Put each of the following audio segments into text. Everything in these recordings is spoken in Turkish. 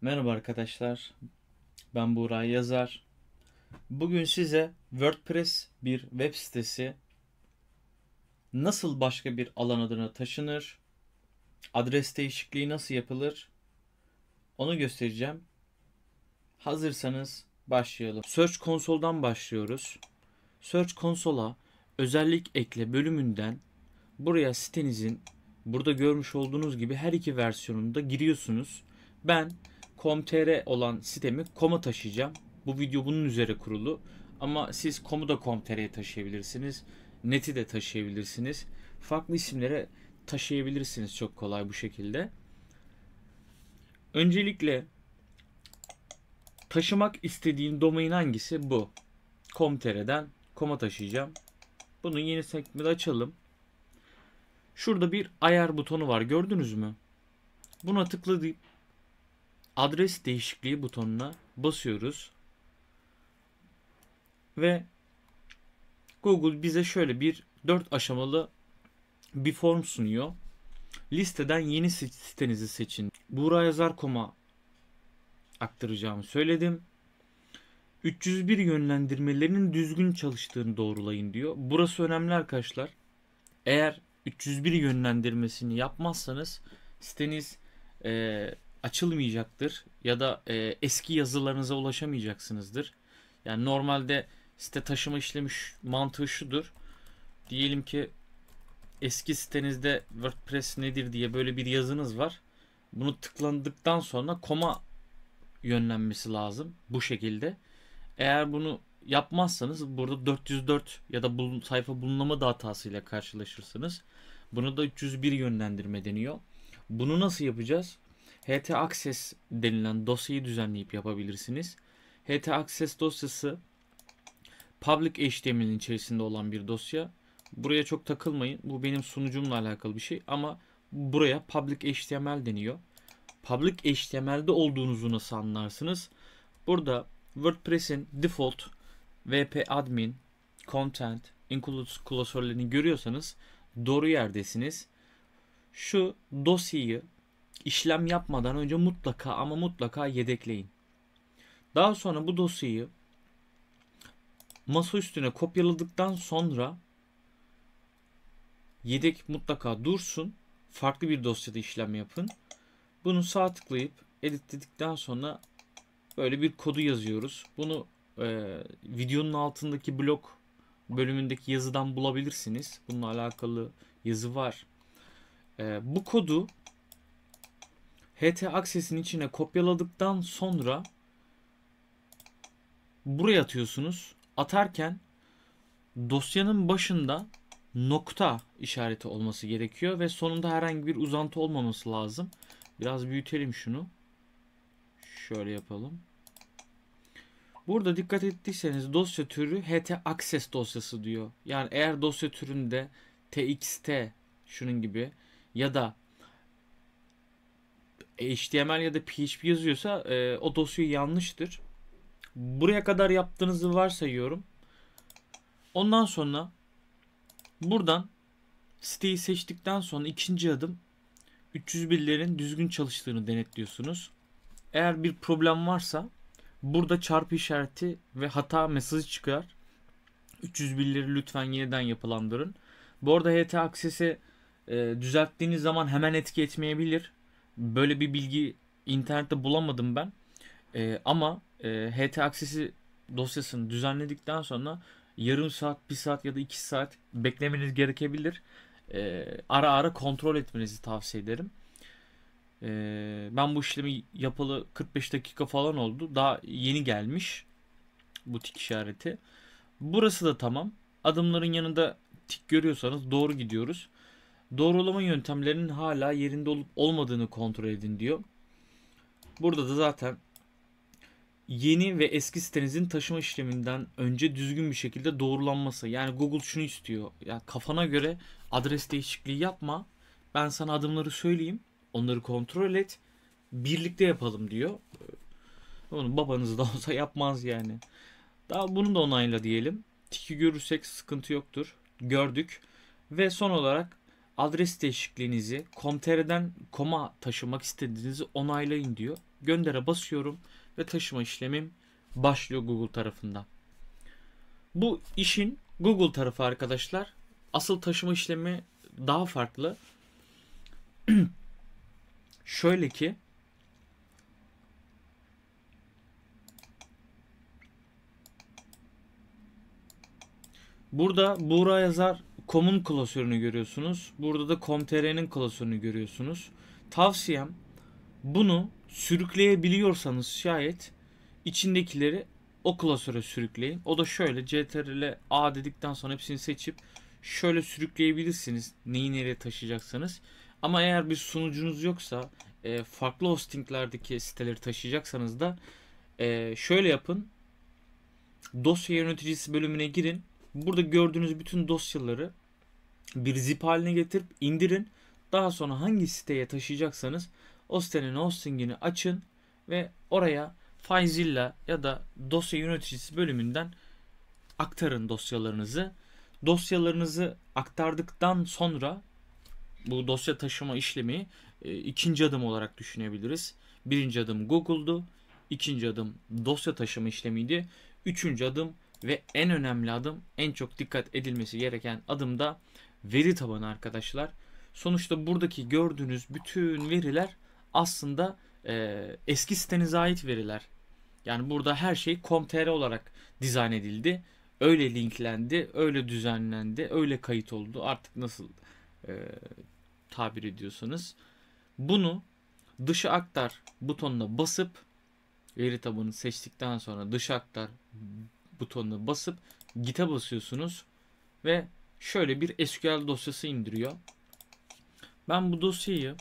Merhaba arkadaşlar. Ben Buray Yazar. Bugün size WordPress bir web sitesi nasıl başka bir alan adına taşınır, adres değişikliği nasıl yapılır onu göstereceğim. Hazırsanız başlayalım. Search Console'dan başlıyoruz. Search Console'a özellik ekle bölümünden buraya sitenizin burada görmüş olduğunuz gibi her iki versiyonunda giriyorsunuz. Ben com.tr olan sitemi com'a taşıyacağım. Bu video bunun üzere kurulu. Ama siz com'u da com.tr'ye taşıyabilirsiniz. Net'i de taşıyabilirsiniz. Farklı isimlere taşıyabilirsiniz çok kolay bu şekilde. Öncelikle taşımak istediğin domain hangisi? Bu. com.tr'den com'a taşıyacağım. Bunu yeni sekmede açalım. Şurada bir ayar butonu var gördünüz mü? Buna tıklayıp adres değişikliği butonuna basıyoruz. Ve Google bize şöyle bir 4 aşamalı bir form sunuyor. Listeden yeni sitenizi seçin. Buğra Yazar koma aktaracağımı söyledim. 301 yönlendirmelerinin düzgün çalıştığını doğrulayın diyor. Burası önemli arkadaşlar. Eğer 301 yönlendirmesini yapmazsanız siteniz e, açılmayacaktır ya da e, eski yazılarınıza ulaşamayacaksınızdır. Yani normalde site taşıma işlemi şu mantığı şudur. Diyelim ki eski sitenizde WordPress nedir diye böyle bir yazınız var. Bunu tıklandıktan sonra koma yönlenmesi lazım bu şekilde. Eğer bunu yapmazsanız burada 404 ya da bulun, sayfa bulunamadı hatasıyla karşılaşırsınız. Bunu da 301 yönlendirme deniyor. Bunu nasıl yapacağız? HT Access denilen dosyayı düzenleyip yapabilirsiniz. HT Access dosyası public HTML'in içerisinde olan bir dosya. Buraya çok takılmayın. Bu benim sunucumla alakalı bir şey ama buraya public HTML deniyor. Public HTML'de olduğunuzu nasıl anlarsınız? Burada WordPress'in default wp admin content includes klasörlerini görüyorsanız doğru yerdesiniz. Şu dosyayı işlem yapmadan önce mutlaka ama mutlaka yedekleyin. Daha sonra bu dosyayı masa üstüne kopyaladıktan sonra yedek mutlaka dursun. Farklı bir dosyada işlem yapın. Bunu sağ tıklayıp edit dedikten sonra böyle bir kodu yazıyoruz. Bunu e, videonun altındaki blok bölümündeki yazıdan bulabilirsiniz. Bununla alakalı yazı var. E, bu kodu HT aksesin içine kopyaladıktan sonra buraya atıyorsunuz. Atarken dosyanın başında nokta işareti olması gerekiyor ve sonunda herhangi bir uzantı olmaması lazım. Biraz büyütelim şunu. Şöyle yapalım. Burada dikkat ettiyseniz dosya türü HT Access dosyası diyor. Yani eğer dosya türünde TXT şunun gibi ya da HTML ya da PHP yazıyorsa e, o dosya yanlıştır. Buraya kadar yaptığınızı varsayıyorum. Ondan sonra buradan siteyi seçtikten sonra ikinci adım 300 301'lerin düzgün çalıştığını denetliyorsunuz. Eğer bir problem varsa burada çarpı işareti ve hata mesajı çıkar. 300 301'leri lütfen yeniden yapılandırın. Bu arada HT aksesi e, düzelttiğiniz zaman hemen etki etmeyebilir. Böyle bir bilgi internette bulamadım ben. E, ama e, HT aksesi dosyasını düzenledikten sonra yarım saat, bir saat ya da iki saat beklemeniz gerekebilir. E, ara ara kontrol etmenizi tavsiye ederim. E, ben bu işlemi yapalı 45 dakika falan oldu. Daha yeni gelmiş bu tik işareti. Burası da tamam. Adımların yanında tik görüyorsanız doğru gidiyoruz. Doğrulama yöntemlerinin hala yerinde olup olmadığını kontrol edin diyor. Burada da zaten yeni ve eski sitenizin taşıma işleminden önce düzgün bir şekilde doğrulanması. Yani Google şunu istiyor. Ya kafana göre adres değişikliği yapma. Ben sana adımları söyleyeyim. Onları kontrol et. Birlikte yapalım diyor. Onu babanız da olsa yapmaz yani. Daha bunu da onayla diyelim. Tiki görürsek sıkıntı yoktur. Gördük. Ve son olarak adres değişikliğinizi komtereden koma taşımak istediğinizi onaylayın diyor. Göndere basıyorum ve taşıma işlemim başlıyor Google tarafından. Bu işin Google tarafı arkadaşlar asıl taşıma işlemi daha farklı. Şöyle ki Burada Buğra yazar Com'un klasörünü görüyorsunuz. Burada da Com.tr'nin klasörünü görüyorsunuz. Tavsiyem bunu sürükleyebiliyorsanız şayet içindekileri o klasöre sürükleyin. O da şöyle CTRL A dedikten sonra hepsini seçip şöyle sürükleyebilirsiniz neyi nereye taşıyacaksanız. Ama eğer bir sunucunuz yoksa e, farklı hostinglerdeki siteleri taşıyacaksanız da e, şöyle yapın. Dosya yöneticisi bölümüne girin. Burada gördüğünüz bütün dosyaları bir zip haline getirip indirin. Daha sonra hangi siteye taşıyacaksanız o sitenin hostingini açın ve oraya Filezilla ya da dosya yöneticisi bölümünden aktarın dosyalarınızı. Dosyalarınızı aktardıktan sonra bu dosya taşıma işlemi e, ikinci adım olarak düşünebiliriz. Birinci adım Google'du. ikinci adım dosya taşıma işlemiydi. Üçüncü adım ve en önemli adım, en çok dikkat edilmesi gereken adım da veri tabanı arkadaşlar. Sonuçta buradaki gördüğünüz bütün veriler aslında e, eski sitenize ait veriler. Yani burada her şey com.tr olarak dizayn edildi. Öyle linklendi, öyle düzenlendi, öyle kayıt oldu. Artık nasıl e, tabir ediyorsanız. Bunu dışa aktar butonuna basıp veri tabanı seçtikten sonra dışa aktar butonuna basıp gite basıyorsunuz ve şöyle bir SQL dosyası indiriyor. Ben bu dosyayı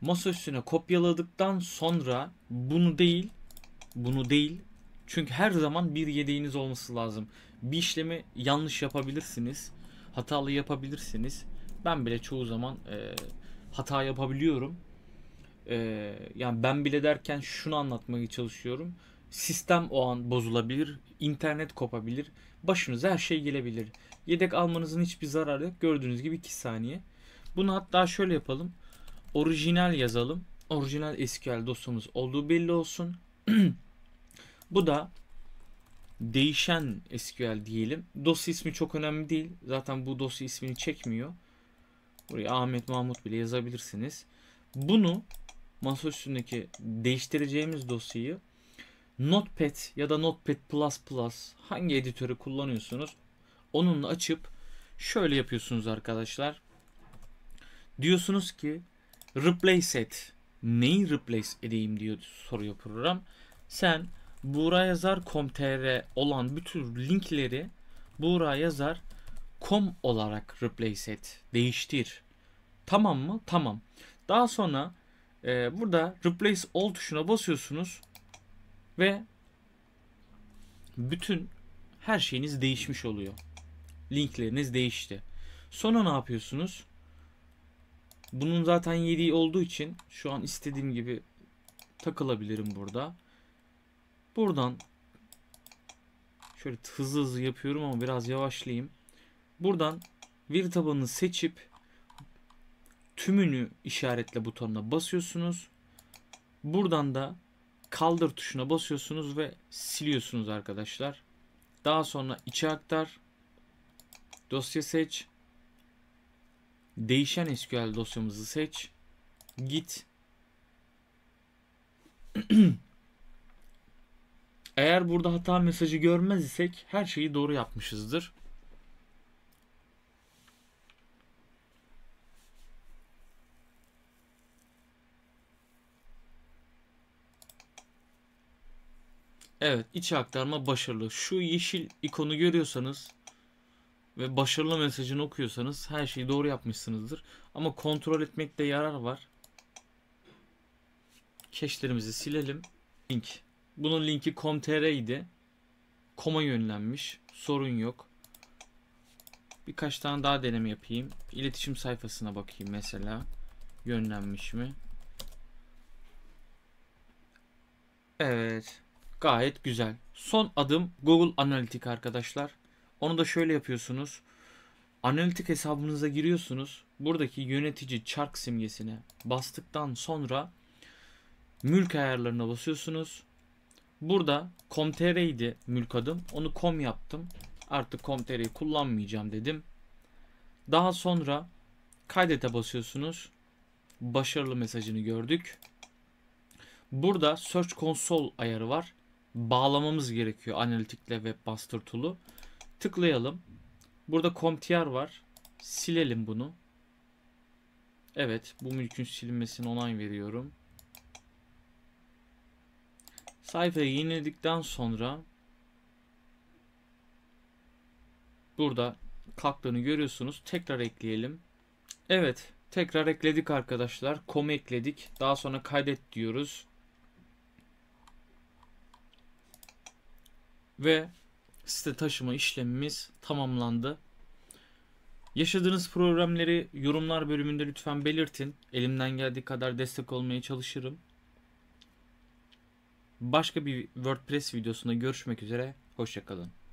masa üstüne kopyaladıktan sonra bunu değil, bunu değil. Çünkü her zaman bir yedeğiniz olması lazım. Bir işlemi yanlış yapabilirsiniz. Hatalı yapabilirsiniz. Ben bile çoğu zaman e, hata yapabiliyorum. Ee, yani ben bile derken şunu anlatmaya çalışıyorum. Sistem o an bozulabilir, internet kopabilir, başınıza her şey gelebilir. Yedek almanızın hiçbir zararı yok. Gördüğünüz gibi 2 saniye. Bunu hatta şöyle yapalım. Orijinal yazalım. Orijinal SQL dosyamız olduğu belli olsun. Bu da değişen SQL diyelim. Dosya ismi çok önemli değil. Zaten bu dosya ismini çekmiyor. Buraya Ahmet Mahmut bile yazabilirsiniz. Bunu masa üstündeki değiştireceğimiz dosyayı Notepad ya da Notepad++ hangi editörü kullanıyorsunuz onunla açıp şöyle yapıyorsunuz arkadaşlar. Diyorsunuz ki replace et. Neyi replace edeyim diyor soruyor program. Sen buğrayazar.com.tr olan bütün linkleri buğrayazar.com olarak replace et. Değiştir. Tamam mı? Tamam. Daha sonra e, burada replace all tuşuna basıyorsunuz ve bütün her şeyiniz değişmiş oluyor. Linkleriniz değişti. Sonra ne yapıyorsunuz? Bunun zaten yediği olduğu için şu an istediğim gibi takılabilirim burada. Buradan şöyle hızlı hızlı yapıyorum ama biraz yavaşlayayım. Buradan veri tabanını seçip tümünü işaretle butonuna basıyorsunuz. Buradan da kaldır tuşuna basıyorsunuz ve siliyorsunuz arkadaşlar. Daha sonra içe aktar. Dosya seç. Değişen SQL dosyamızı seç. Git. Eğer burada hata mesajı görmez isek her şeyi doğru yapmışızdır. Evet iç aktarma başarılı. Şu yeşil ikonu görüyorsanız ve başarılı mesajını okuyorsanız her şeyi doğru yapmışsınızdır. Ama kontrol etmekte yarar var. Keşlerimizi silelim. Link. Bunun linki com.tr idi. Com'a yönlenmiş. Sorun yok. Birkaç tane daha deneme yapayım. İletişim sayfasına bakayım mesela. Yönlenmiş mi? Evet. Gayet güzel. Son adım Google Analytics arkadaşlar. Onu da şöyle yapıyorsunuz. Analitik hesabınıza giriyorsunuz. Buradaki yönetici çark simgesine bastıktan sonra mülk ayarlarına basıyorsunuz. Burada com.tr'ydi mülk adım. Onu com yaptım. Artık com.tr'yi kullanmayacağım dedim. Daha sonra kaydete basıyorsunuz. Başarılı mesajını gördük. Burada Search Console ayarı var bağlamamız gerekiyor analitikle webmaster tool'u. Tıklayalım. Burada CompTIAR var. Silelim bunu. Evet bu mülkün silinmesine onay veriyorum. Sayfayı yeniledikten sonra burada kalktığını görüyorsunuz. Tekrar ekleyelim. Evet tekrar ekledik arkadaşlar. komu ekledik. Daha sonra kaydet diyoruz. Ve site taşıma işlemimiz tamamlandı. Yaşadığınız problemleri yorumlar bölümünde lütfen belirtin. Elimden geldiği kadar destek olmaya çalışırım. Başka bir WordPress videosunda görüşmek üzere. Hoşçakalın.